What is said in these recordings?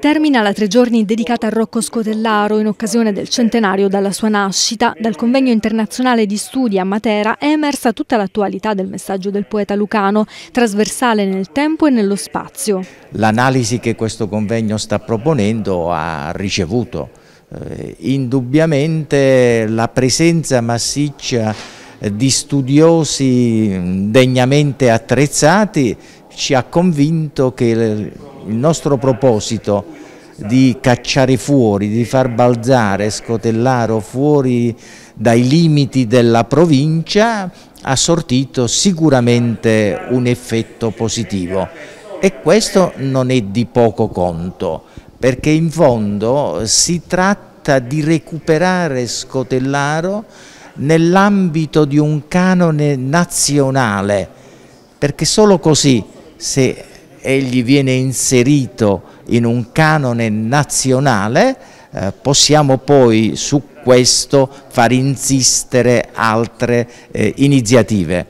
Termina la tre giorni dedicata a Rocco Scotellaro in occasione del centenario dalla sua nascita. Dal convegno internazionale di studi a Matera è emersa tutta l'attualità del messaggio del poeta lucano, trasversale nel tempo e nello spazio. L'analisi che questo convegno sta proponendo ha ricevuto eh, indubbiamente la presenza massiccia di studiosi degnamente attrezzati ci ha convinto che il nostro proposito di cacciare fuori, di far balzare Scotellaro fuori dai limiti della provincia ha sortito sicuramente un effetto positivo e questo non è di poco conto perché in fondo si tratta di recuperare Scotellaro nell'ambito di un canone nazionale perché solo così se egli viene inserito in un canone nazionale, eh, possiamo poi su questo far insistere altre eh, iniziative.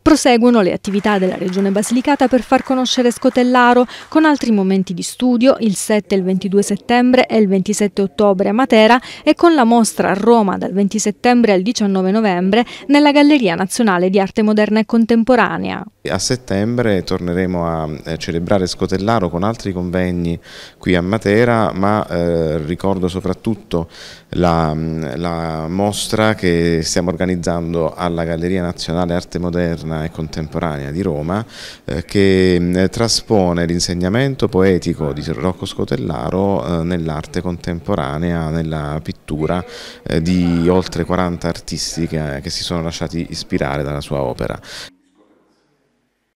Proseguono le attività della Regione Basilicata per far conoscere Scotellaro con altri momenti di studio il 7 e il 22 settembre e il 27 ottobre a Matera e con la mostra a Roma dal 20 settembre al 19 novembre nella Galleria Nazionale di Arte Moderna e Contemporanea. A settembre torneremo a eh, celebrare Scotellaro con altri convegni qui a Matera, ma eh, ricordo soprattutto la, mm, la, mostra che stiamo organizzando alla Galleria Nazionale Arte Moderna e Contemporanea di Roma, eh, che eh, traspone l'insegnamento poetico di Rocco Scotellaro eh, nell'arte contemporanea, nella pittura eh, di oltre 40 artisti che, che si sono lasciati ispirare dalla sua opera.